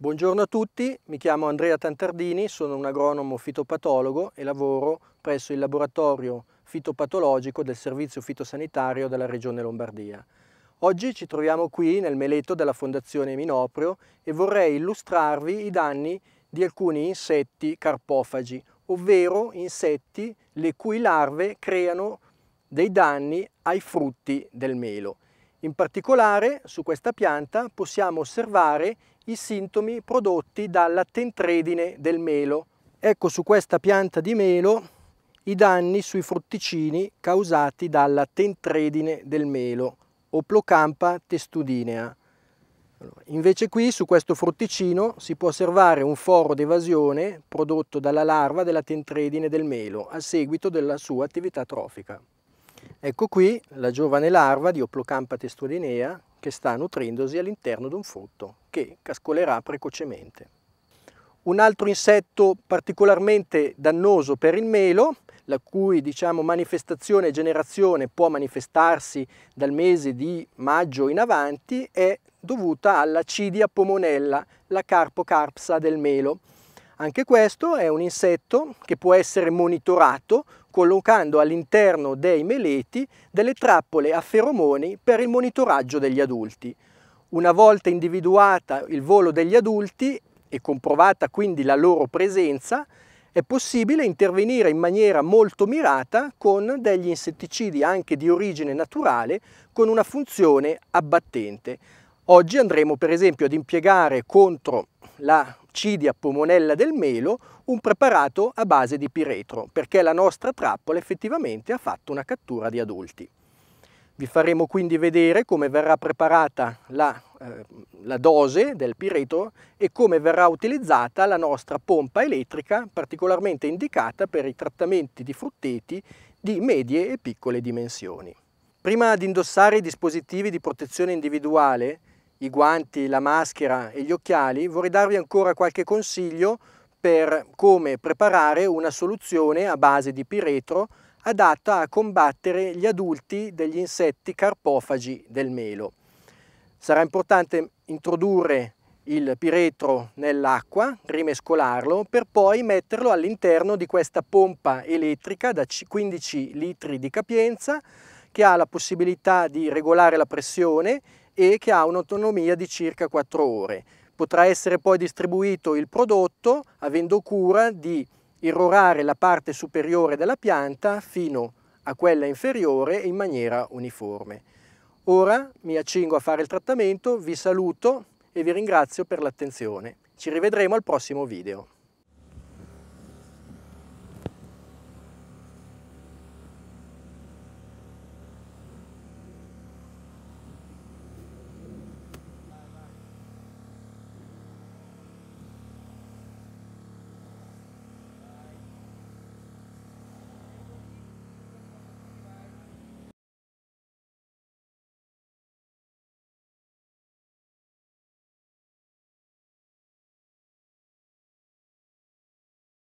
Buongiorno a tutti, mi chiamo Andrea Tantardini, sono un agronomo fitopatologo e lavoro presso il laboratorio fitopatologico del Servizio Fitosanitario della Regione Lombardia. Oggi ci troviamo qui nel meleto della Fondazione Minoprio e vorrei illustrarvi i danni di alcuni insetti carpofagi, ovvero insetti le cui larve creano dei danni ai frutti del melo. In particolare su questa pianta possiamo osservare i sintomi prodotti dalla tentredine del melo. Ecco su questa pianta di melo i danni sui frutticini causati dalla tentredine del melo, Oplocampa testudinea. Invece qui su questo frutticino si può osservare un foro d'evasione prodotto dalla larva della tentredine del melo a seguito della sua attività trofica. Ecco qui la giovane larva di Oplocampa testulinea che sta nutrendosi all'interno di un frutto che cascolerà precocemente. Un altro insetto particolarmente dannoso per il melo, la cui diciamo, manifestazione e generazione può manifestarsi dal mese di maggio in avanti, è dovuta alla Cidia pomonella, la carpocarpsa del melo anche questo è un insetto che può essere monitorato collocando all'interno dei meleti delle trappole a feromoni per il monitoraggio degli adulti. Una volta individuata il volo degli adulti e comprovata quindi la loro presenza, è possibile intervenire in maniera molto mirata con degli insetticidi anche di origine naturale con una funzione abbattente. Oggi andremo per esempio ad impiegare contro la Cidia pomonella del melo, un preparato a base di piretro, perché la nostra trappola effettivamente ha fatto una cattura di adulti. Vi faremo quindi vedere come verrà preparata la, eh, la dose del piretro e come verrà utilizzata la nostra pompa elettrica, particolarmente indicata per i trattamenti di frutteti di medie e piccole dimensioni. Prima di indossare i dispositivi di protezione individuale, i guanti, la maschera e gli occhiali, vorrei darvi ancora qualche consiglio per come preparare una soluzione a base di piretro adatta a combattere gli adulti degli insetti carpofagi del melo. Sarà importante introdurre il piretro nell'acqua, rimescolarlo, per poi metterlo all'interno di questa pompa elettrica da 15 litri di capienza che ha la possibilità di regolare la pressione e che ha un'autonomia di circa 4 ore. Potrà essere poi distribuito il prodotto avendo cura di irrorare la parte superiore della pianta fino a quella inferiore in maniera uniforme. Ora mi accingo a fare il trattamento, vi saluto e vi ringrazio per l'attenzione. Ci rivedremo al prossimo video.